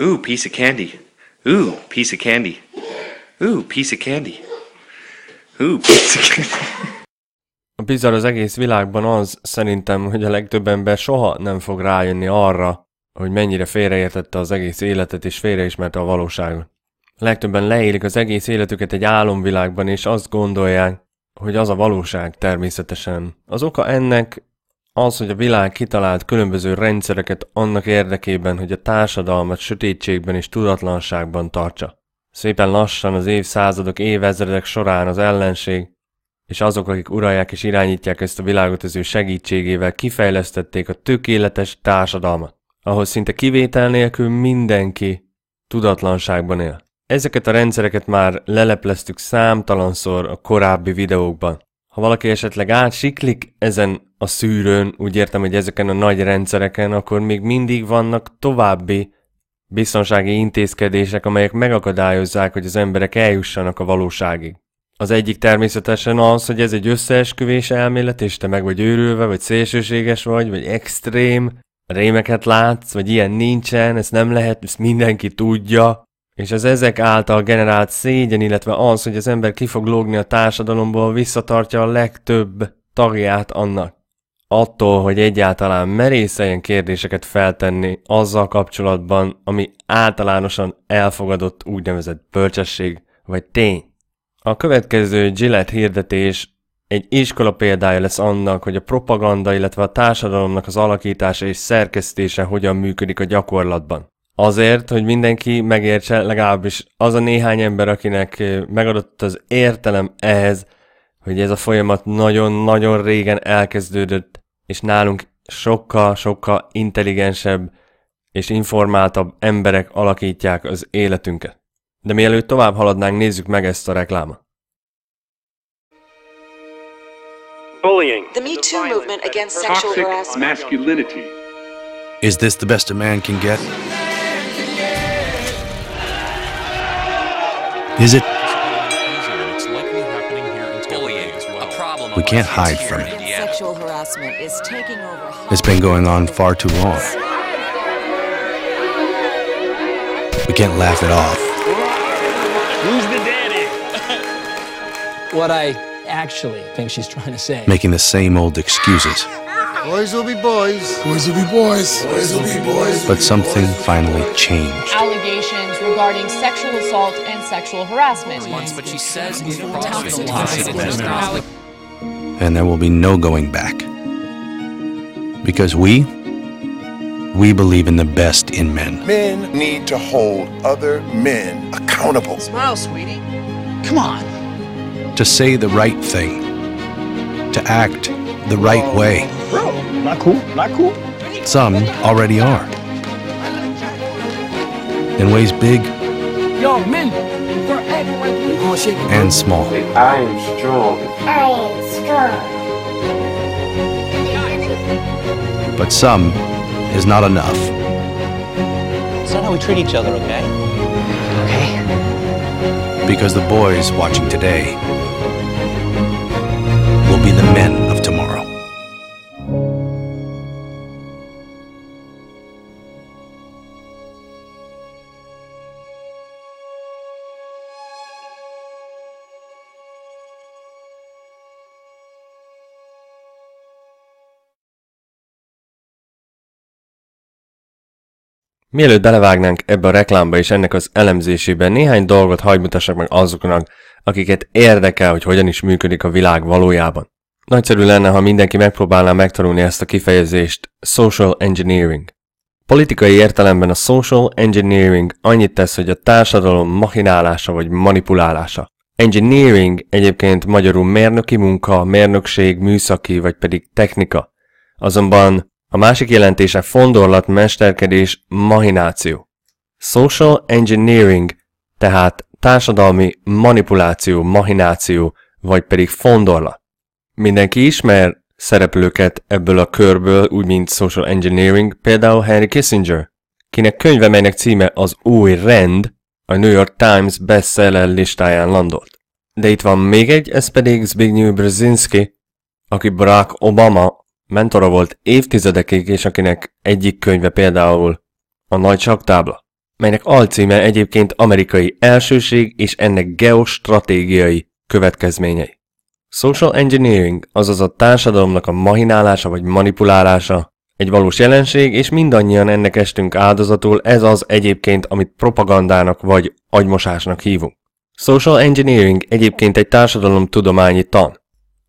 Ooh, piece of candy. Ooh, piece of candy. Ooh, piece of candy. Ooh, piece of candy. A bizarr az egész világban az szerintem, hogy a legtöbb ember soha nem fog rájönni arra, hogy mennyire félreértette az egész életet és félreismerte a valóságot. A legtöbben leélik az egész életüket egy álomvilágban, és azt gondolják, hogy az a valóság természetesen. Az oka ennek az, hogy a világ kitalált különböző rendszereket annak érdekében, hogy a társadalmat sötétségben és tudatlanságban tartsa. Szépen lassan az évszázadok, évezredek során az ellenség és azok, akik uralják és irányítják ezt a világot az ő segítségével kifejlesztették a tökéletes társadalmat, ahol szinte kivétel nélkül mindenki tudatlanságban él. Ezeket a rendszereket már lelepleztük számtalanszor a korábbi videókban ha valaki esetleg átsiklik ezen a szűrőn, úgy értem, hogy ezeken a nagy rendszereken, akkor még mindig vannak további biztonsági intézkedések, amelyek megakadályozzák, hogy az emberek eljussanak a valóságig. Az egyik természetesen az, hogy ez egy összeesküvés elmélet, és te meg vagy őrülve, vagy szélsőséges vagy, vagy extrém, rémeket látsz, vagy ilyen nincsen, ezt nem lehet, ezt mindenki tudja, és az ezek által generált szégyen, illetve az, hogy az ember ki fog lógni a társadalomból, visszatartja a legtöbb tagját annak. Attól, hogy egyáltalán merészeljen kérdéseket feltenni azzal kapcsolatban, ami általánosan elfogadott úgynevezett bölcsesség vagy tény. A következő Gillette hirdetés egy iskola példája lesz annak, hogy a propaganda, illetve a társadalomnak az alakítása és szerkesztése hogyan működik a gyakorlatban. Azért, hogy mindenki megértse, legalábbis az a néhány ember, akinek megadott az értelem ehhez, hogy ez a folyamat nagyon-nagyon régen elkezdődött, és nálunk sokkal-sokkal intelligensebb és informáltabb emberek alakítják az életünket. De mielőtt tovább haladnánk, nézzük meg ezt a reklámot. Bullying. The Me Too movement against sexual harassment. masculinity. Is this the best a man can get? Is it? We can't hide from it. Sexual harassment is taking over. It's been going on far too long. We can't laugh it off. Who's the daddy? what I actually think she's trying to say. Making the same old excuses. Boys will be boys. Boys will be boys. Boys will be boys. But something finally changed. Allegations regarding sexual assault and sexual harassment. Once, but she says a And there will be no going back. Because we, we believe in the best in men. Men need to hold other men accountable. Smile, sweetie. Come on. To say the right thing, to act the right way. Bro, not cool, not cool. Some already are. In ways big Yo, men, and small. I am strong. I am strong. But some is not enough. It's not how we treat each other, okay? Okay. Because the boys watching today will be the men Mielőtt belevágnánk ebbe a reklámba és ennek az elemzésében néhány dolgot hagy mutassak meg azoknak, akiket érdekel, hogy hogyan is működik a világ valójában. Nagyszerű lenne, ha mindenki megpróbálná megtanulni ezt a kifejezést, social engineering. Politikai értelemben a social engineering annyit tesz, hogy a társadalom machinálása vagy manipulálása. Engineering egyébként magyarul mérnöki munka, mérnökség, műszaki vagy pedig technika. Azonban a másik jelentése fondorlat, mesterkedés, mahináció. Social engineering, tehát társadalmi manipuláció, mahináció, vagy pedig fondorlat. Mindenki ismer szereplőket ebből a körből, úgy mint social engineering, például Henry Kissinger, kinek könyve, melynek címe az Új Rend, a New York Times bestseller listáján landolt. De itt van még egy, ez pedig Zbigniew Brzezinski, aki Barack Obama mentora volt évtizedekig, és akinek egyik könyve például a Nagy Saktábla, melynek alcíme egyébként amerikai elsőség és ennek geostratégiai következményei. Social engineering, azaz a társadalomnak a mahinálása vagy manipulálása, egy valós jelenség, és mindannyian ennek estünk áldozatul, ez az egyébként, amit propagandának vagy agymosásnak hívunk. Social engineering egyébként egy társadalomtudományi tan,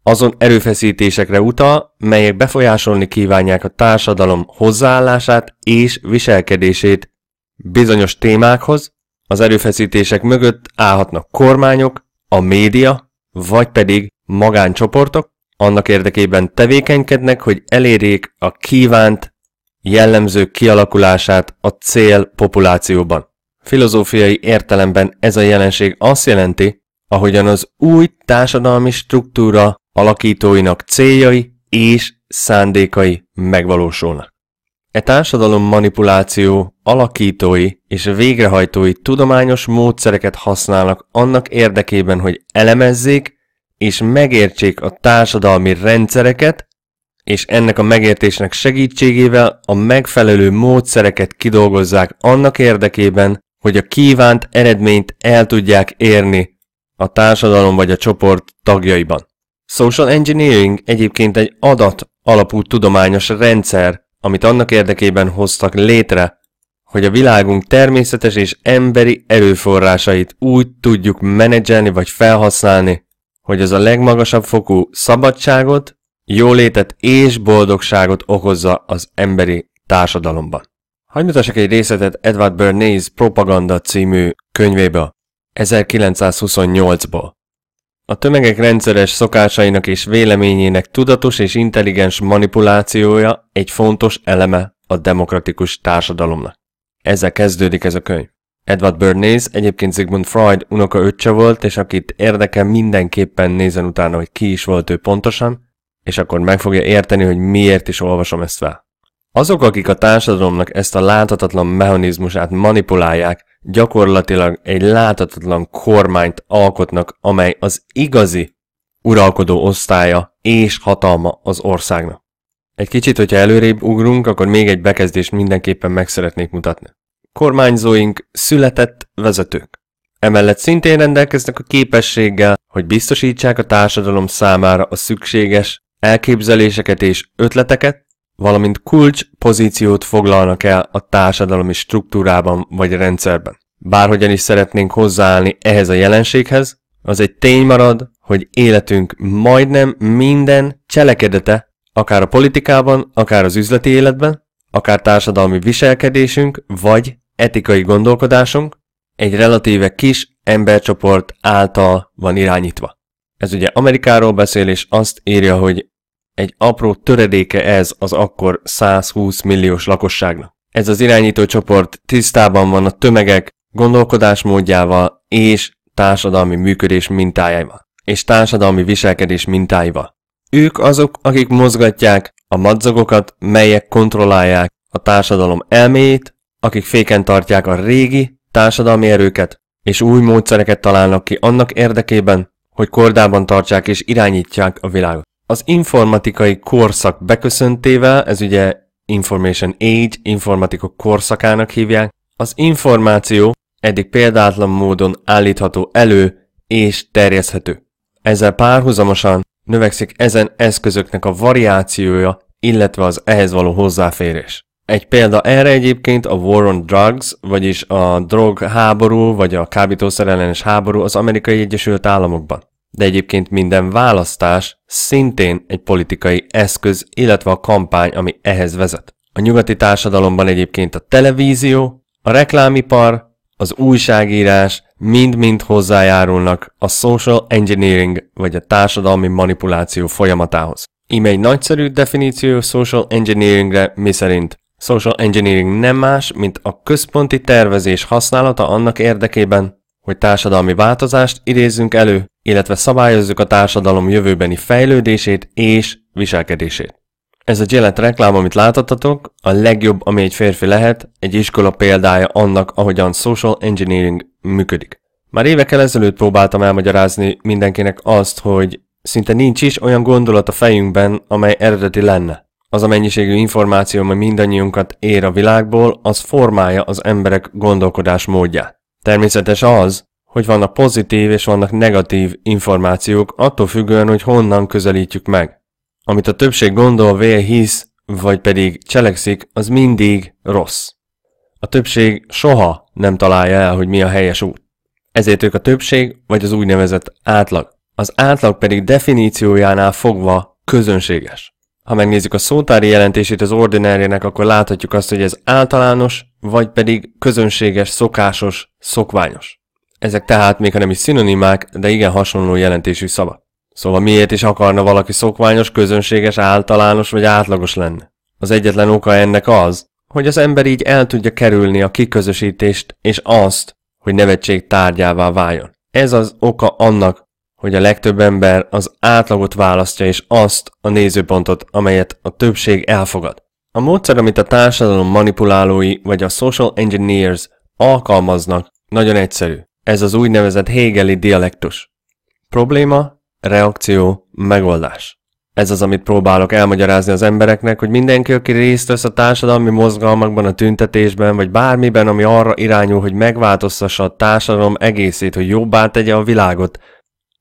azon erőfeszítésekre utal, melyek befolyásolni kívánják a társadalom hozzáállását és viselkedését bizonyos témákhoz, az erőfeszítések mögött állhatnak kormányok, a média, vagy pedig magáncsoportok, annak érdekében tevékenykednek, hogy elérjék a kívánt jellemzők kialakulását a cél populációban. Filozófiai értelemben ez a jelenség azt jelenti, ahogyan az új társadalmi struktúra alakítóinak céljai és szándékai megvalósulnak. E társadalom manipuláció alakítói és végrehajtói tudományos módszereket használnak annak érdekében, hogy elemezzék és megértsék a társadalmi rendszereket, és ennek a megértésnek segítségével a megfelelő módszereket kidolgozzák annak érdekében, hogy a kívánt eredményt el tudják érni a társadalom vagy a csoport tagjaiban. Social engineering egyébként egy adat alapú tudományos rendszer, amit annak érdekében hoztak létre, hogy a világunk természetes és emberi erőforrásait úgy tudjuk menedzselni vagy felhasználni, hogy az a legmagasabb fokú szabadságot, jólétet és boldogságot okozza az emberi társadalomban. Hagyj mutassak egy részletet Edward Bernays Propaganda című könyvéből, 1928-ból. A tömegek rendszeres szokásainak és véleményének tudatos és intelligens manipulációja egy fontos eleme a demokratikus társadalomnak. Ezzel kezdődik ez a könyv. Edward Bernays egyébként Sigmund Freud unoka öccse volt, és akit érdekel mindenképpen nézen utána, hogy ki is volt ő pontosan, és akkor meg fogja érteni, hogy miért is olvasom ezt fel. Azok, akik a társadalomnak ezt a láthatatlan mechanizmusát manipulálják, gyakorlatilag egy láthatatlan kormányt alkotnak, amely az igazi uralkodó osztálya és hatalma az országnak. Egy kicsit, hogyha előrébb ugrunk, akkor még egy bekezdést mindenképpen meg szeretnék mutatni. Kormányzóink született vezetők. Emellett szintén rendelkeznek a képességgel, hogy biztosítsák a társadalom számára a szükséges elképzeléseket és ötleteket, valamint kulcs pozíciót foglalnak el a társadalmi struktúrában vagy rendszerben. Bárhogyan is szeretnénk hozzáállni ehhez a jelenséghez, az egy tény marad, hogy életünk majdnem minden cselekedete, akár a politikában, akár az üzleti életben, akár társadalmi viselkedésünk vagy etikai gondolkodásunk egy relatíve kis embercsoport által van irányítva. Ez ugye Amerikáról beszél, és azt írja, hogy egy apró töredéke ez az akkor 120 milliós lakosságnak. Ez az irányító csoport tisztában van a tömegek gondolkodásmódjával és társadalmi működés mintájával, és társadalmi viselkedés mintáival. Ők azok, akik mozgatják a madzagokat, melyek kontrollálják a társadalom elméjét, akik féken tartják a régi társadalmi erőket, és új módszereket találnak ki annak érdekében, hogy kordában tartsák és irányítják a világot az informatikai korszak beköszöntével, ez ugye Information Age, informatika korszakának hívják, az információ eddig példátlan módon állítható elő és terjeszthető. Ezzel párhuzamosan növekszik ezen eszközöknek a variációja, illetve az ehhez való hozzáférés. Egy példa erre egyébként a War on Drugs, vagyis a drog háború, vagy a kábítószer ellenes háború az Amerikai Egyesült Államokban de egyébként minden választás szintén egy politikai eszköz, illetve a kampány, ami ehhez vezet. A nyugati társadalomban egyébként a televízió, a reklámipar, az újságírás mind-mind hozzájárulnak a social engineering vagy a társadalmi manipuláció folyamatához. Íme egy nagyszerű definíció social engineeringre, szerint social engineering nem más, mint a központi tervezés használata annak érdekében, hogy társadalmi változást idézzünk elő, illetve szabályozzuk a társadalom jövőbeni fejlődését és viselkedését. Ez a Gillette reklám, amit láthatatok, a legjobb, ami egy férfi lehet, egy iskola példája annak, ahogyan social engineering működik. Már évekkel ezelőtt próbáltam elmagyarázni mindenkinek azt, hogy szinte nincs is olyan gondolat a fejünkben, amely eredeti lenne. Az a mennyiségű információ, amely mindannyiunkat ér a világból, az formálja az emberek gondolkodás módját. Természetes az, hogy vannak pozitív és vannak negatív információk, attól függően, hogy honnan közelítjük meg. Amit a többség gondol, vél, hisz, vagy pedig cselekszik, az mindig rossz. A többség soha nem találja el, hogy mi a helyes út. Ezért ők a többség, vagy az úgynevezett átlag. Az átlag pedig definíciójánál fogva közönséges. Ha megnézzük a szótári jelentését az ordinárjának, akkor láthatjuk azt, hogy ez általános, vagy pedig közönséges, szokásos, szokványos. Ezek tehát még ha nem is szinonimák, de igen hasonló jelentésű szavak. Szóval miért is akarna valaki szokványos, közönséges, általános vagy átlagos lenne? Az egyetlen oka ennek az, hogy az ember így el tudja kerülni a kiközösítést és azt, hogy nevetség tárgyává váljon. Ez az oka annak, hogy a legtöbb ember az átlagot választja és azt a nézőpontot, amelyet a többség elfogad. A módszer, amit a társadalom manipulálói vagy a social engineers alkalmaznak, nagyon egyszerű. Ez az úgynevezett Hegeli dialektus. Probléma, reakció, megoldás. Ez az, amit próbálok elmagyarázni az embereknek, hogy mindenki, aki részt vesz a társadalmi mozgalmakban, a tüntetésben, vagy bármiben, ami arra irányul, hogy megváltoztassa a társadalom egészét, hogy jobbá tegye a világot,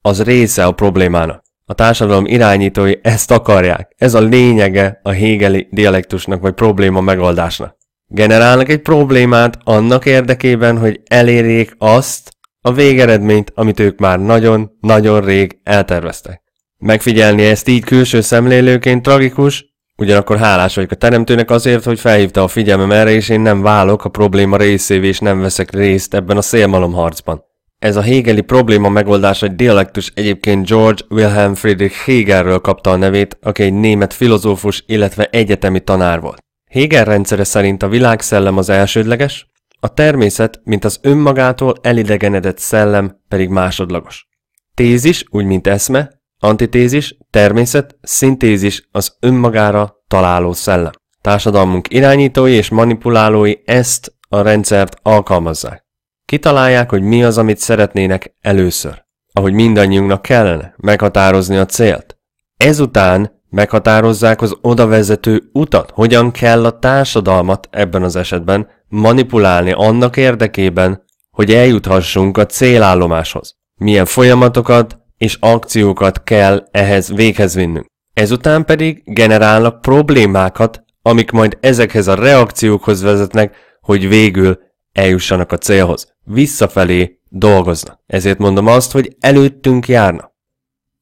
az része a problémának. A társadalom irányítói ezt akarják. Ez a lényege a hégeli dialektusnak vagy probléma megoldásnak. Generálnak egy problémát annak érdekében, hogy elérjék azt a végeredményt, amit ők már nagyon-nagyon rég elterveztek. Megfigyelni ezt így külső szemlélőként tragikus, ugyanakkor hálás vagyok a teremtőnek azért, hogy felhívta a figyelmem erre, és én nem válok a probléma részévé, és nem veszek részt ebben a szélmalomharcban. Ez a hegeli probléma megoldás egy dialektus egyébként George Wilhelm Friedrich Hegelről kapta a nevét, aki egy német filozófus, illetve egyetemi tanár volt. Hegel rendszere szerint a világszellem az elsődleges, a természet, mint az önmagától elidegenedett szellem pedig másodlagos. Tézis, úgy mint eszme, antitézis, természet, szintézis az önmagára találó szellem. Társadalmunk irányítói és manipulálói ezt a rendszert alkalmazzák. Kitalálják, hogy mi az, amit szeretnének először, ahogy mindannyiunknak kellene meghatározni a célt. Ezután meghatározzák az odavezető utat, hogyan kell a társadalmat ebben az esetben manipulálni annak érdekében, hogy eljuthassunk a célállomáshoz. Milyen folyamatokat és akciókat kell ehhez véghez vinnünk. Ezután pedig generálnak problémákat, amik majd ezekhez a reakciókhoz vezetnek, hogy végül eljussanak a célhoz visszafelé dolgoznak, Ezért mondom azt, hogy előttünk járna.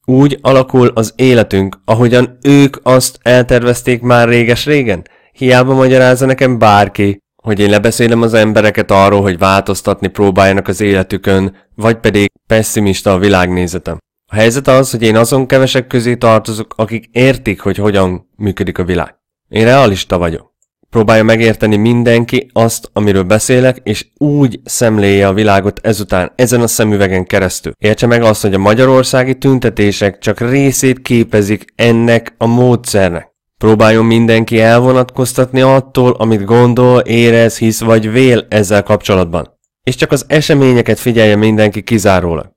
Úgy alakul az életünk, ahogyan ők azt eltervezték már réges-régen. Hiába magyarázza nekem bárki, hogy én lebeszélem az embereket arról, hogy változtatni próbáljanak az életükön, vagy pedig pessimista a világnézetem. A helyzet az, hogy én azon kevesek közé tartozok, akik értik, hogy hogyan működik a világ. Én realista vagyok. Próbálja megérteni mindenki azt, amiről beszélek, és úgy szemléje a világot ezután, ezen a szemüvegen keresztül. Értse meg azt, hogy a magyarországi tüntetések csak részét képezik ennek a módszernek. Próbáljon mindenki elvonatkoztatni attól, amit gondol, érez, hisz vagy vél ezzel kapcsolatban. És csak az eseményeket figyelje mindenki kizárólag.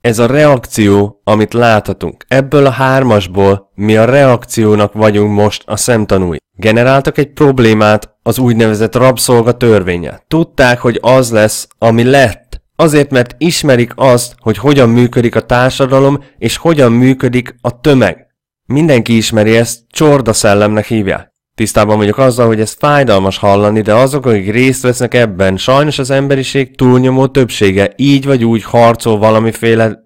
Ez a reakció, amit láthatunk. Ebből a hármasból mi a reakciónak vagyunk most a szemtanúi. Generáltak egy problémát, az úgynevezett rabszolga törvénye. Tudták, hogy az lesz, ami lett. Azért, mert ismerik azt, hogy hogyan működik a társadalom, és hogyan működik a tömeg. Mindenki ismeri ezt, csorda szellemnek hívja. Tisztában vagyok azzal, hogy ez fájdalmas hallani, de azok, akik részt vesznek ebben, sajnos az emberiség túlnyomó többsége így vagy úgy harcol valamiféle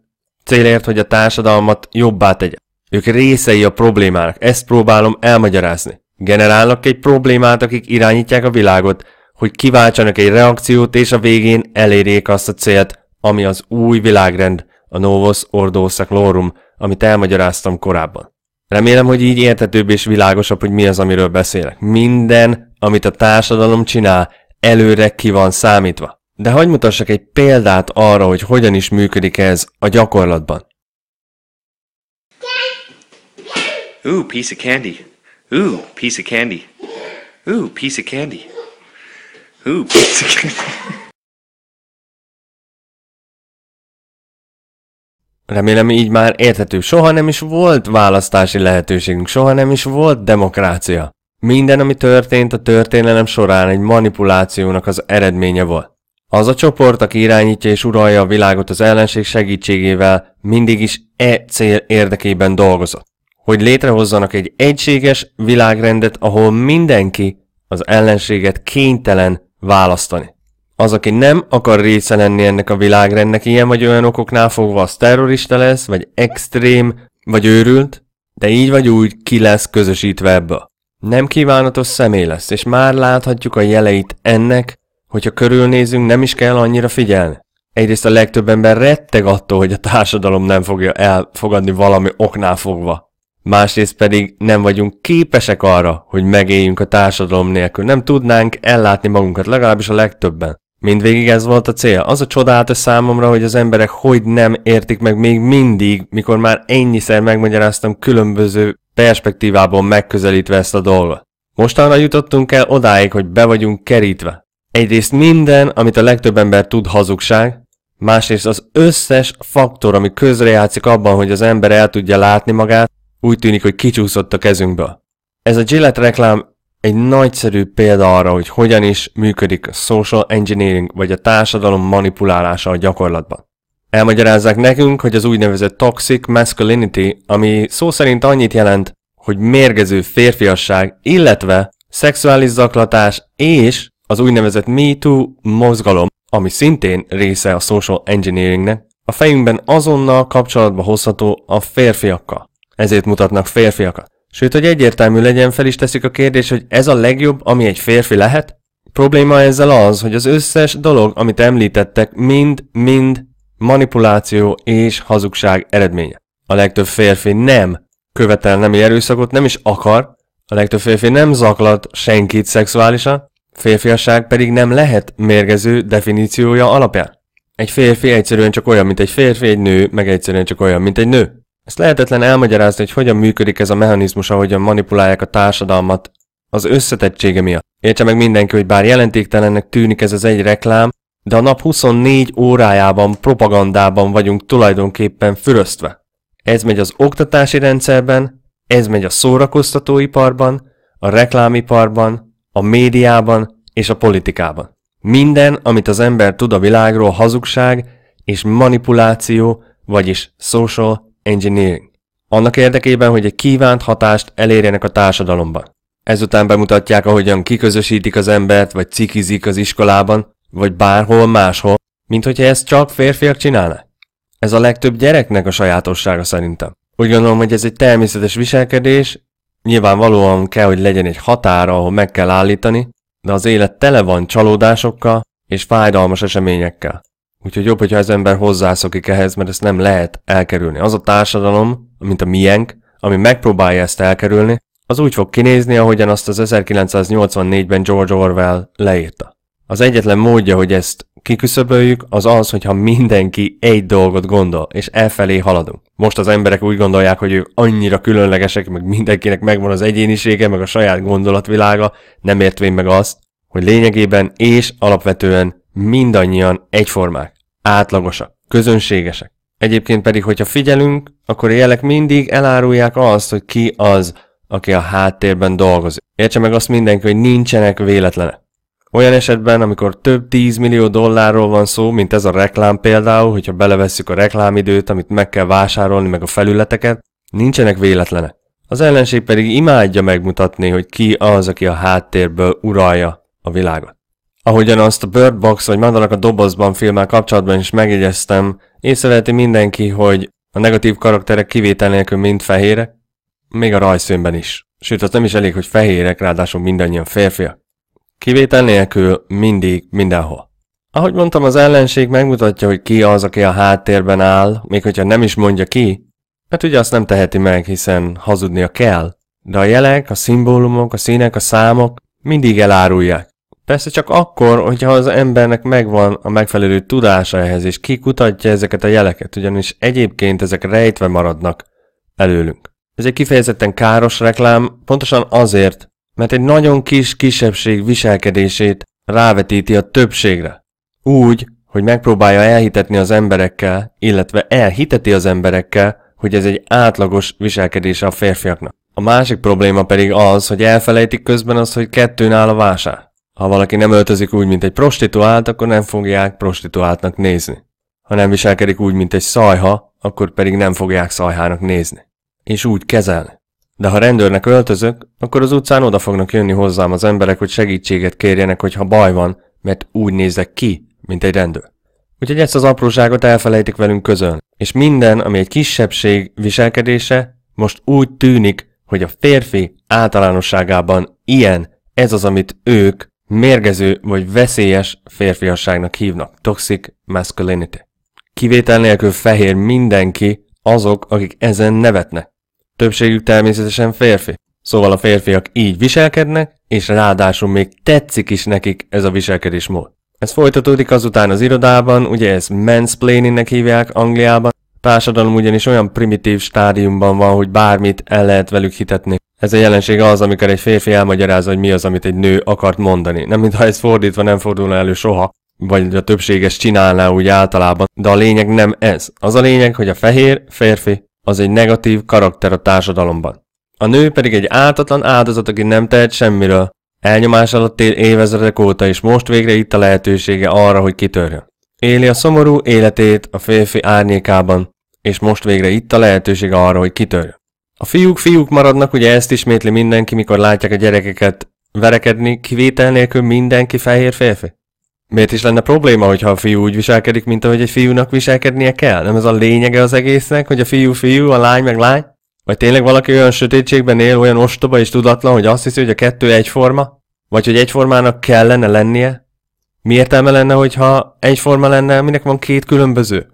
célért, hogy a társadalmat jobbá tegye. Ők részei a problémának, ezt próbálom elmagyarázni. Generálnak egy problémát, akik irányítják a világot, hogy kiváltsanak egy reakciót, és a végén elérjék azt a célt, ami az új világrend, a Novos Ordo Seclorum, amit elmagyaráztam korábban. Remélem, hogy így értetőbb és világosabb, hogy mi az, amiről beszélek. Minden, amit a társadalom csinál, előre ki van számítva. De hagyd mutassak egy példát arra, hogy hogyan is működik ez a gyakorlatban. Ooh, piece of candy. Ooh, piece of candy. Ooh, piece of candy. Ooh, piece of candy. Remélem így már érthető. Soha nem is volt választási lehetőségünk, soha nem is volt demokrácia. Minden, ami történt a történelem során egy manipulációnak az eredménye volt. Az a csoport, aki irányítja és uralja a világot az ellenség segítségével, mindig is e cél érdekében dolgozott hogy létrehozzanak egy egységes világrendet, ahol mindenki az ellenséget kénytelen választani. Az, aki nem akar része lenni ennek a világrendnek ilyen vagy olyan okoknál fogva, az terrorista lesz, vagy extrém, vagy őrült, de így vagy úgy ki lesz közösítve ebből. Nem kívánatos személy lesz, és már láthatjuk a jeleit ennek, hogyha körülnézünk, nem is kell annyira figyelni. Egyrészt a legtöbb ember retteg attól, hogy a társadalom nem fogja elfogadni valami oknál fogva másrészt pedig nem vagyunk képesek arra, hogy megéljünk a társadalom nélkül, nem tudnánk ellátni magunkat, legalábbis a legtöbben. Mindvégig ez volt a cél. Az a csodálatos számomra, hogy az emberek hogy nem értik meg még mindig, mikor már ennyiszer megmagyaráztam különböző perspektívából megközelítve ezt a dolgot. Mostanra jutottunk el odáig, hogy be vagyunk kerítve. Egyrészt minden, amit a legtöbb ember tud hazugság, másrészt az összes faktor, ami közrejátszik abban, hogy az ember el tudja látni magát, úgy tűnik, hogy kicsúszott a kezünkből. Ez a Gillette reklám egy nagyszerű példa arra, hogy hogyan is működik a social engineering vagy a társadalom manipulálása a gyakorlatban. Elmagyarázzák nekünk, hogy az úgynevezett toxic masculinity, ami szó szerint annyit jelent, hogy mérgező férfiasság, illetve szexuális zaklatás és az úgynevezett Too mozgalom, ami szintén része a social engineeringnek, a fejünkben azonnal kapcsolatba hozható a férfiakkal. Ezért mutatnak férfiakat. Sőt, hogy egyértelmű legyen, fel is teszik a kérdés, hogy ez a legjobb, ami egy férfi lehet? Probléma ezzel az, hogy az összes dolog, amit említettek, mind-mind manipuláció és hazugság eredménye. A legtöbb férfi nem követel nemi erőszakot, nem is akar, a legtöbb férfi nem zaklat senkit szexuálisan, férfiasság pedig nem lehet mérgező definíciója alapján. Egy férfi egyszerűen csak olyan, mint egy férfi, egy nő, meg egyszerűen csak olyan, mint egy nő. Ezt lehetetlen elmagyarázni, hogy hogyan működik ez a mechanizmus, ahogyan manipulálják a társadalmat az összetettsége miatt. Értse meg mindenki, hogy bár jelentéktelennek tűnik ez az egy reklám, de a nap 24 órájában propagandában vagyunk tulajdonképpen füröztve. Ez megy az oktatási rendszerben, ez megy a szórakoztatóiparban, a reklámiparban, a médiában és a politikában. Minden, amit az ember tud a világról, hazugság és manipuláció, vagyis social Engineering. Annak érdekében, hogy egy kívánt hatást elérjenek a társadalomban. Ezután bemutatják, ahogyan kiközösítik az embert, vagy cikizik az iskolában, vagy bárhol máshol, mint hogyha ezt csak férfiak csinálnak. Ez a legtöbb gyereknek a sajátossága szerintem. Úgy gondolom, hogy ez egy természetes viselkedés, nyilvánvalóan kell, hogy legyen egy határa, ahol meg kell állítani, de az élet tele van csalódásokkal és fájdalmas eseményekkel. Úgyhogy jobb, hogyha az ember hozzászokik ehhez, mert ezt nem lehet elkerülni. Az a társadalom, mint a miénk, ami megpróbálja ezt elkerülni, az úgy fog kinézni, ahogyan azt az 1984-ben George Orwell leírta. Az egyetlen módja, hogy ezt kiküszöböljük, az az, hogyha mindenki egy dolgot gondol, és elfelé haladunk. Most az emberek úgy gondolják, hogy ők annyira különlegesek, meg mindenkinek megvan az egyénisége, meg a saját gondolatvilága, nem értvén meg azt, hogy lényegében és alapvetően mindannyian egyformák, átlagosak, közönségesek. Egyébként pedig, hogyha figyelünk, akkor a jelek mindig elárulják azt, hogy ki az, aki a háttérben dolgozik. Értse meg azt mindenki, hogy nincsenek véletlenek. Olyan esetben, amikor több 10 millió dollárról van szó, mint ez a reklám például, hogyha belevesszük a reklámidőt, amit meg kell vásárolni, meg a felületeket, nincsenek véletlenek. Az ellenség pedig imádja megmutatni, hogy ki az, aki a háttérből uralja a világot. Ahogyan azt a Bird Box vagy Madarak a dobozban filmmel kapcsolatban is megjegyeztem, észreveheti mindenki, hogy a negatív karakterek kivétel nélkül mind fehérek, még a rajzfilmben is. Sőt, az nem is elég, hogy fehérek, ráadásul mindannyian férfiak. Kivétel nélkül mindig, mindenhol. Ahogy mondtam, az ellenség megmutatja, hogy ki az, aki a háttérben áll, még hogyha nem is mondja ki, mert ugye azt nem teheti meg, hiszen hazudnia kell. De a jelek, a szimbólumok, a színek, a számok mindig elárulják. Persze csak akkor, hogyha az embernek megvan a megfelelő tudása ehhez, és kikutatja ezeket a jeleket, ugyanis egyébként ezek rejtve maradnak előlünk. Ez egy kifejezetten káros reklám, pontosan azért, mert egy nagyon kis kisebbség viselkedését rávetíti a többségre. Úgy, hogy megpróbálja elhitetni az emberekkel, illetve elhiteti az emberekkel, hogy ez egy átlagos viselkedése a férfiaknak. A másik probléma pedig az, hogy elfelejtik közben azt, hogy kettőn áll a vásár. Ha valaki nem öltözik úgy, mint egy prostituált, akkor nem fogják prostituáltnak nézni. Ha nem viselkedik úgy, mint egy szajha, akkor pedig nem fogják szajhának nézni. És úgy kezelni. De ha rendőrnek öltözök, akkor az utcán oda fognak jönni hozzám az emberek, hogy segítséget kérjenek, hogyha baj van, mert úgy nézek ki, mint egy rendőr. Úgyhogy ezt az apróságot elfelejtik velünk közön. És minden, ami egy kisebbség viselkedése, most úgy tűnik, hogy a férfi általánosságában ilyen, ez az, amit ők mérgező vagy veszélyes férfiasságnak hívnak. Toxic masculinity. Kivétel nélkül fehér mindenki azok, akik ezen nevetnek. Többségük természetesen férfi. Szóval a férfiak így viselkednek, és ráadásul még tetszik is nekik ez a viselkedésmód. Ez folytatódik azután az irodában, ugye ezt mansplainingnek hívják Angliában. A társadalom ugyanis olyan primitív stádiumban van, hogy bármit el lehet velük hitetni. Ez a jelenség az, amikor egy férfi elmagyarázza, hogy mi az, amit egy nő akart mondani. Nem mintha ez fordítva nem fordulna elő soha, vagy a többséges csinálná úgy általában, de a lényeg nem ez. Az a lényeg, hogy a fehér férfi az egy negatív karakter a társadalomban. A nő pedig egy áltatlan áldozat, aki nem tehet semmiről. Elnyomás alatt él évezredek óta, és most végre itt a lehetősége arra, hogy kitörjön. Éli a szomorú életét a férfi árnyékában, és most végre itt a lehetősége arra, hogy kitörjön. A fiúk fiúk maradnak, ugye ezt ismétli mindenki, mikor látják a gyerekeket verekedni, kivétel nélkül mindenki fehér férfi. Miért is lenne probléma, hogyha a fiú úgy viselkedik, mint ahogy egy fiúnak viselkednie kell? Nem ez a lényege az egésznek, hogy a fiú fiú, a lány meg lány? Vagy tényleg valaki olyan sötétségben él, olyan ostoba és tudatlan, hogy azt hiszi, hogy a kettő egyforma? Vagy hogy egyformának kellene lennie? Mi értelme lenne, hogyha egyforma lenne, minek van két különböző?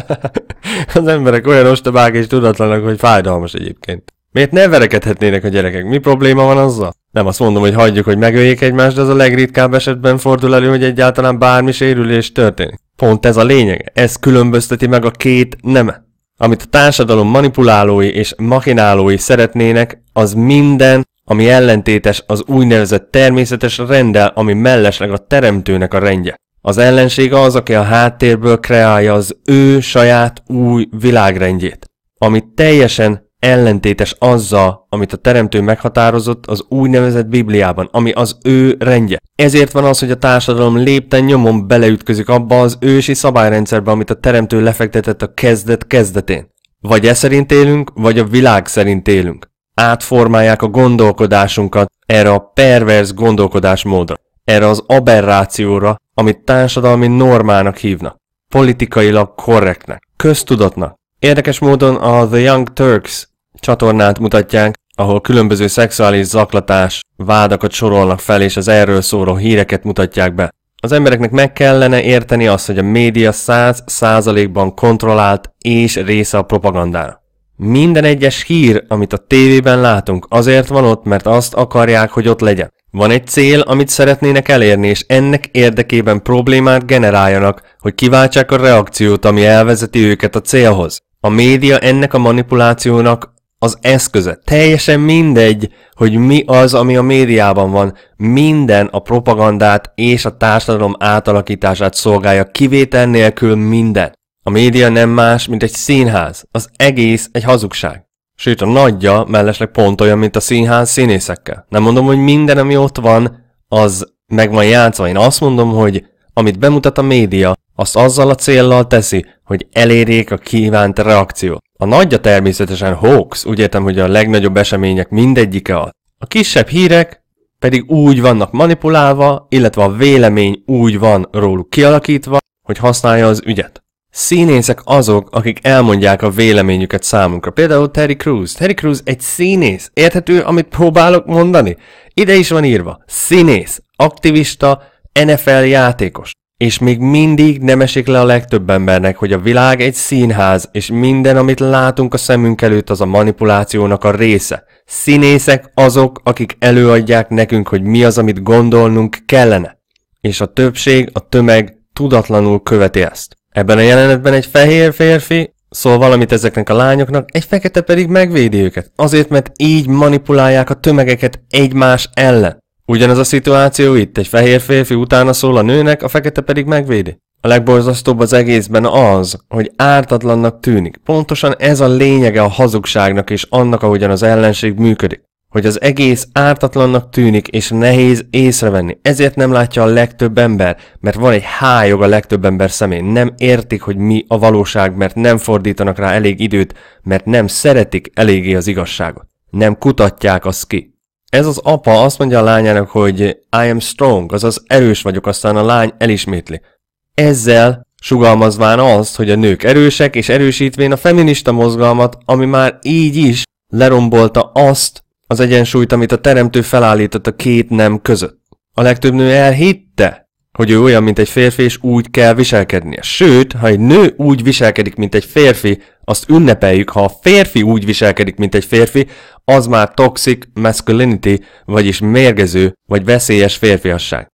az emberek olyan ostobák és tudatlanak, hogy fájdalmas egyébként. Miért ne verekedhetnének a gyerekek? Mi probléma van azzal? Nem azt mondom, hogy hagyjuk, hogy megöljék egymást, de az a legritkább esetben fordul elő, hogy egyáltalán bármi sérülés történik. Pont ez a lényeg. Ez különbözteti meg a két nem. Amit a társadalom manipulálói és makinálói szeretnének, az minden ami ellentétes az úgynevezett természetes rendel, ami mellesleg a teremtőnek a rendje. Az ellenség az, aki a háttérből kreálja az ő saját új világrendjét, ami teljesen ellentétes azzal, amit a teremtő meghatározott az úgynevezett Bibliában, ami az ő rendje. Ezért van az, hogy a társadalom lépten nyomon beleütközik abba az ősi szabályrendszerbe, amit a teremtő lefektetett a kezdet kezdetén. Vagy e szerint élünk, vagy a világ szerint élünk átformálják a gondolkodásunkat erre a pervers gondolkodásmódra, erre az aberrációra, amit társadalmi normának hívnak, politikailag korrektnek, köztudatnak. Érdekes módon a The Young Turks csatornát mutatják, ahol különböző szexuális zaklatás vádakat sorolnak fel, és az erről szóló híreket mutatják be. Az embereknek meg kellene érteni azt, hogy a média száz százalékban kontrollált és része a propagandának. Minden egyes hír, amit a tévében látunk, azért van ott, mert azt akarják, hogy ott legyen. Van egy cél, amit szeretnének elérni, és ennek érdekében problémát generáljanak, hogy kiváltsák a reakciót, ami elvezeti őket a célhoz. A média ennek a manipulációnak az eszköze. Teljesen mindegy, hogy mi az, ami a médiában van. Minden a propagandát és a társadalom átalakítását szolgálja, kivétel nélkül minden. A média nem más, mint egy színház. Az egész egy hazugság. Sőt, a nagyja mellesleg pont olyan, mint a színház színészekkel. Nem mondom, hogy minden, ami ott van, az meg van játszva. Én azt mondom, hogy amit bemutat a média, azt azzal a céllal teszi, hogy elérjék a kívánt reakciót. A nagyja természetesen hoax, úgy értem, hogy a legnagyobb események mindegyike az. A kisebb hírek pedig úgy vannak manipulálva, illetve a vélemény úgy van róluk kialakítva, hogy használja az ügyet színészek azok, akik elmondják a véleményüket számunkra. Például Terry Crews. Terry Crews egy színész. Érthető, amit próbálok mondani? Ide is van írva. Színész, aktivista, NFL játékos. És még mindig nem esik le a legtöbb embernek, hogy a világ egy színház, és minden, amit látunk a szemünk előtt, az a manipulációnak a része. Színészek azok, akik előadják nekünk, hogy mi az, amit gondolnunk kellene. És a többség, a tömeg tudatlanul követi ezt. Ebben a jelenetben egy fehér férfi szól valamit ezeknek a lányoknak, egy fekete pedig megvédi őket, azért, mert így manipulálják a tömegeket egymás ellen. Ugyanez a szituáció itt, egy fehér férfi utána szól a nőnek, a fekete pedig megvédi. A legborzasztóbb az egészben az, hogy ártatlannak tűnik. Pontosan ez a lényege a hazugságnak és annak, ahogyan az ellenség működik hogy az egész ártatlannak tűnik, és nehéz észrevenni. Ezért nem látja a legtöbb ember, mert van egy hájog a legtöbb ember szemén. Nem értik, hogy mi a valóság, mert nem fordítanak rá elég időt, mert nem szeretik eléggé az igazságot. Nem kutatják azt ki. Ez az apa azt mondja a lányának, hogy I am strong, azaz erős vagyok, aztán a lány elismétli. Ezzel sugalmazván azt, hogy a nők erősek, és erősítvén a feminista mozgalmat, ami már így is lerombolta azt, az egyensúlyt, amit a teremtő felállított a két nem között. A legtöbb nő elhitte, hogy ő olyan, mint egy férfi, és úgy kell viselkednie. Sőt, ha egy nő úgy viselkedik, mint egy férfi, azt ünnepeljük, ha a férfi úgy viselkedik, mint egy férfi, az már toxic masculinity, vagyis mérgező, vagy veszélyes férfiasság.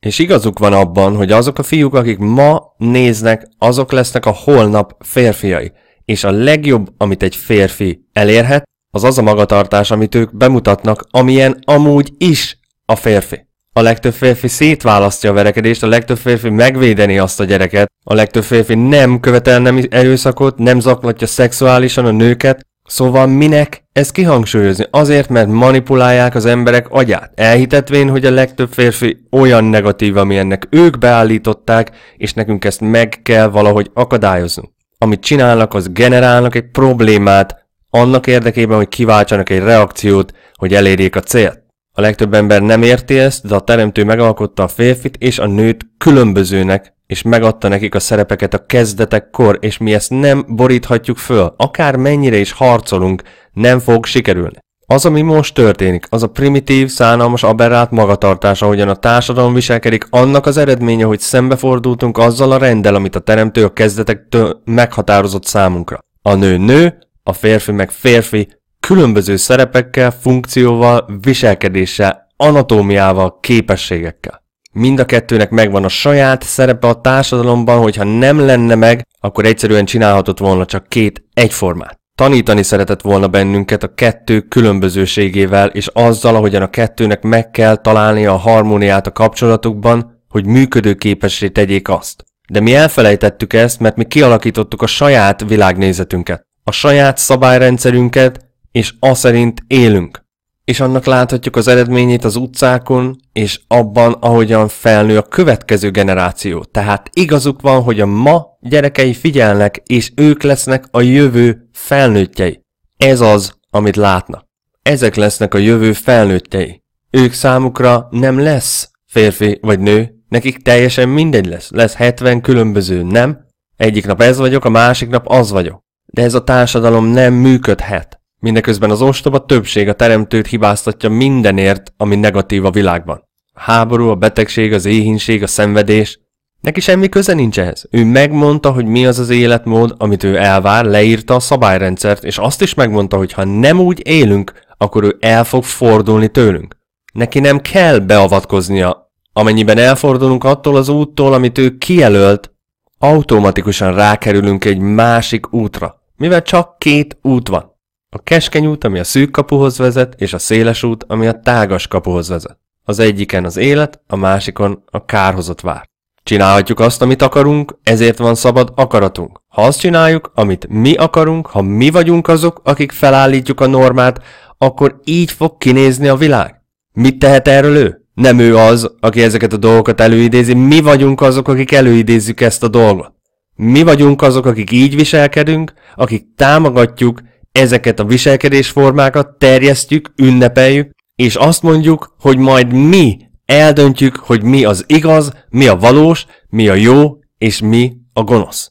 És igazuk van abban, hogy azok a fiúk, akik ma néznek, azok lesznek a holnap férfiai és a legjobb, amit egy férfi elérhet, az az a magatartás, amit ők bemutatnak, amilyen amúgy is a férfi. A legtöbb férfi szétválasztja a verekedést, a legtöbb férfi megvédeni azt a gyereket, a legtöbb férfi nem követel nem erőszakot, nem zaklatja szexuálisan a nőket, Szóval minek ezt kihangsúlyozni? Azért, mert manipulálják az emberek agyát. Elhitetvén, hogy a legtöbb férfi olyan negatív, ami ennek ők beállították, és nekünk ezt meg kell valahogy akadályoznunk amit csinálnak, az generálnak egy problémát annak érdekében, hogy kiváltsanak egy reakciót, hogy elérjék a célt. A legtöbb ember nem érti ezt, de a teremtő megalkotta a férfit és a nőt különbözőnek, és megadta nekik a szerepeket a kezdetekkor, és mi ezt nem boríthatjuk föl. Akár mennyire is harcolunk, nem fog sikerülni. Az, ami most történik, az a primitív, szánalmas, aberrált magatartás, ahogyan a társadalom viselkedik, annak az eredménye, hogy szembefordultunk azzal a rendel, amit a teremtő a kezdetektől meghatározott számunkra. A nő nő, a férfi meg férfi, különböző szerepekkel, funkcióval, viselkedéssel, anatómiával, képességekkel. Mind a kettőnek megvan a saját szerepe a társadalomban, hogyha nem lenne meg, akkor egyszerűen csinálhatott volna csak két egyformát. Tanítani szeretett volna bennünket a kettő különbözőségével, és azzal, ahogyan a kettőnek meg kell találni a harmóniát a kapcsolatukban, hogy működőképessé tegyék azt. De mi elfelejtettük ezt, mert mi kialakítottuk a saját világnézetünket, a saját szabályrendszerünket, és aszerint élünk és annak láthatjuk az eredményét az utcákon, és abban, ahogyan felnő a következő generáció. Tehát igazuk van, hogy a ma gyerekei figyelnek, és ők lesznek a jövő felnőttjei. Ez az, amit látnak. Ezek lesznek a jövő felnőttjei. Ők számukra nem lesz férfi vagy nő, nekik teljesen mindegy lesz. Lesz 70 különböző nem, egyik nap ez vagyok, a másik nap az vagyok. De ez a társadalom nem működhet. Mindeközben az ostoba többség a teremtőt hibáztatja mindenért, ami negatív a világban. A háború, a betegség, az éhínség, a szenvedés. Neki semmi köze nincs ehhez. Ő megmondta, hogy mi az az életmód, amit ő elvár, leírta a szabályrendszert, és azt is megmondta, hogy ha nem úgy élünk, akkor ő el fog fordulni tőlünk. Neki nem kell beavatkoznia, amennyiben elfordulunk attól az úttól, amit ő kijelölt, automatikusan rákerülünk egy másik útra, mivel csak két út van. A keskeny út, ami a szűk kapuhoz vezet, és a széles út, ami a tágas kapuhoz vezet. Az egyiken az élet, a másikon a kárhozott vár. Csinálhatjuk azt, amit akarunk, ezért van szabad akaratunk. Ha azt csináljuk, amit mi akarunk, ha mi vagyunk azok, akik felállítjuk a normát, akkor így fog kinézni a világ. Mit tehet erről ő? Nem ő az, aki ezeket a dolgokat előidézi, mi vagyunk azok, akik előidézzük ezt a dolgot. Mi vagyunk azok, akik így viselkedünk, akik támogatjuk ezeket a viselkedésformákat terjesztjük, ünnepeljük, és azt mondjuk, hogy majd mi eldöntjük, hogy mi az igaz, mi a valós, mi a jó, és mi a gonosz.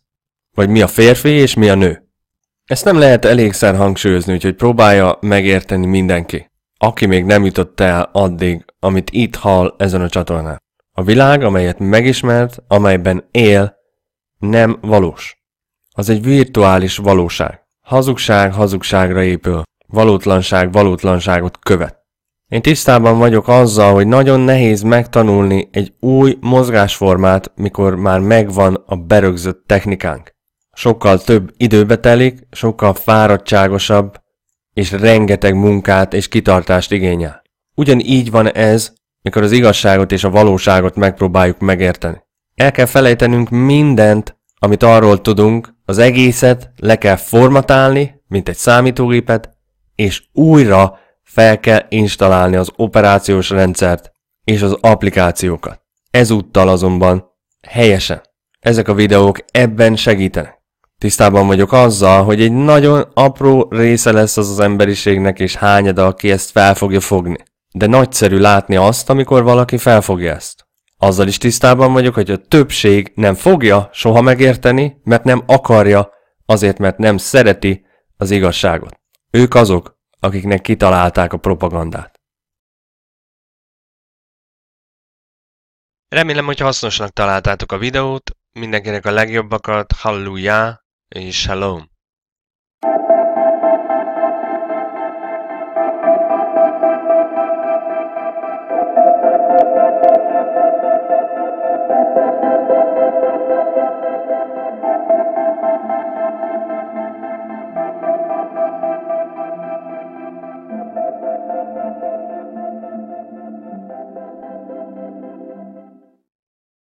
Vagy mi a férfi, és mi a nő. Ezt nem lehet elégszer hangsúlyozni, úgyhogy próbálja megérteni mindenki, aki még nem jutott el addig, amit itt hall ezen a csatornán. A világ, amelyet megismert, amelyben él, nem valós. Az egy virtuális valóság. Hazugság hazugságra épül. Valótlanság valótlanságot követ. Én tisztában vagyok azzal, hogy nagyon nehéz megtanulni egy új mozgásformát, mikor már megvan a berögzött technikánk. Sokkal több időbe telik, sokkal fáradtságosabb, és rengeteg munkát és kitartást igényel. Ugyanígy van ez, mikor az igazságot és a valóságot megpróbáljuk megérteni. El kell felejtenünk mindent, amit arról tudunk, az egészet le kell formatálni, mint egy számítógépet, és újra fel kell installálni az operációs rendszert és az applikációkat. Ezúttal azonban helyesen. Ezek a videók ebben segítenek. Tisztában vagyok azzal, hogy egy nagyon apró része lesz az az emberiségnek, és hányada, aki ezt fel fogja fogni. De nagyszerű látni azt, amikor valaki felfogja ezt. Azzal is tisztában vagyok, hogy a többség nem fogja soha megérteni, mert nem akarja, azért mert nem szereti az igazságot. Ők azok, akiknek kitalálták a propagandát. Remélem, hogy hasznosnak találtátok a videót, mindenkinek a legjobbakat, hallelujah és shalom!